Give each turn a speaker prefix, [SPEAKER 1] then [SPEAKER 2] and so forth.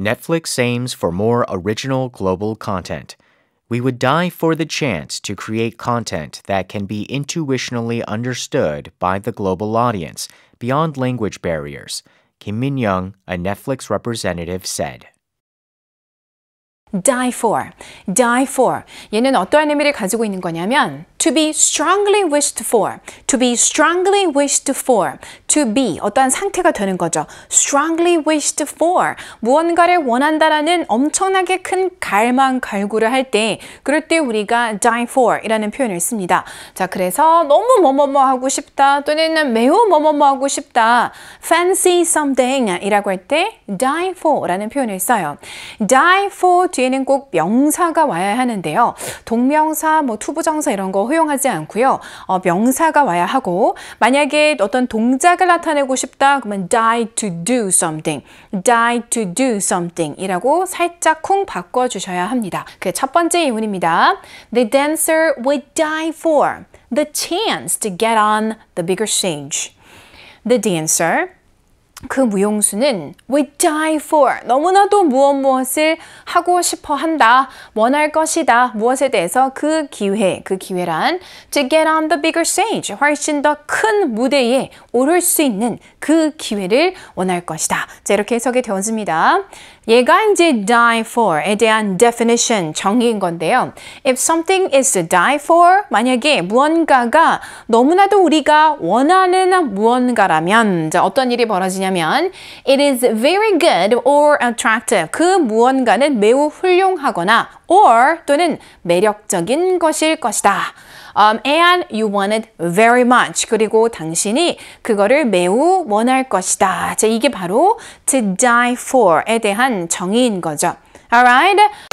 [SPEAKER 1] Netflix aims for more original global content. We would die for the chance to create content that can be intuitionally understood by the global audience beyond language barriers, Kim Min Young, a Netflix representative, said.
[SPEAKER 2] die for, die for. 얘는 어떠한 의미를 가지고 있는 거냐면 to be strongly wished for, to be strongly wished for, to be 어떠한 상태가 되는 거죠. strongly wished for 무언가를 원한다라는 엄청나게 큰 갈망 갈구를 할 때 그럴 때 우리가 die for이라는 표현을 씁니다. 자 그래서 너무 뭐 뭐 뭐 하고 싶다 또는 매우 뭐뭐뭐 하고 싶다 fancy something이라고 할 때 die for라는 표현을 써요. die for t 뒤에는 꼭 명사가 와야 하는데요. 동명사, 뭐 투부정사 이런 거 허용하지 않고요. 어, 명사가 와야 하고 만약에 어떤 동작을 나타내고 싶다 그러면 die to do something, die to do something 이라고 살짝 쿵 바꿔주셔야 합니다. 그첫 번째 이문입니다. The dancer would die for the chance to get on the bigger stage. The dancer 그 무용수는 we die for 너무나도 무엇 무엇을 하고 싶어 한다 원할 것이다 무엇에 대해서 그 기회 그 기회란 to get on the bigger stage 훨씬 더 큰 무대에 오를 수 있는 그 기회를 원할 것이다 자 이렇게 해석이 되었습니다 얘가 이제 die for에 대한 definition 정의인 건데요 if something is to die for 만약에 무언가가 너무나도 우리가 원하는 무언가라면 자 어떤 일이 벌어지냐 뭐냐면 It is very good or attractive. 그 무언가는 매우 훌륭하거나 or 또는 매력적인 것일 것이다. Um, and you want it very much. 그리고 당신이 그거를 매우 원할 것이다. 자, 이게 바로 to die for에 대한 정의인 거죠. Alright?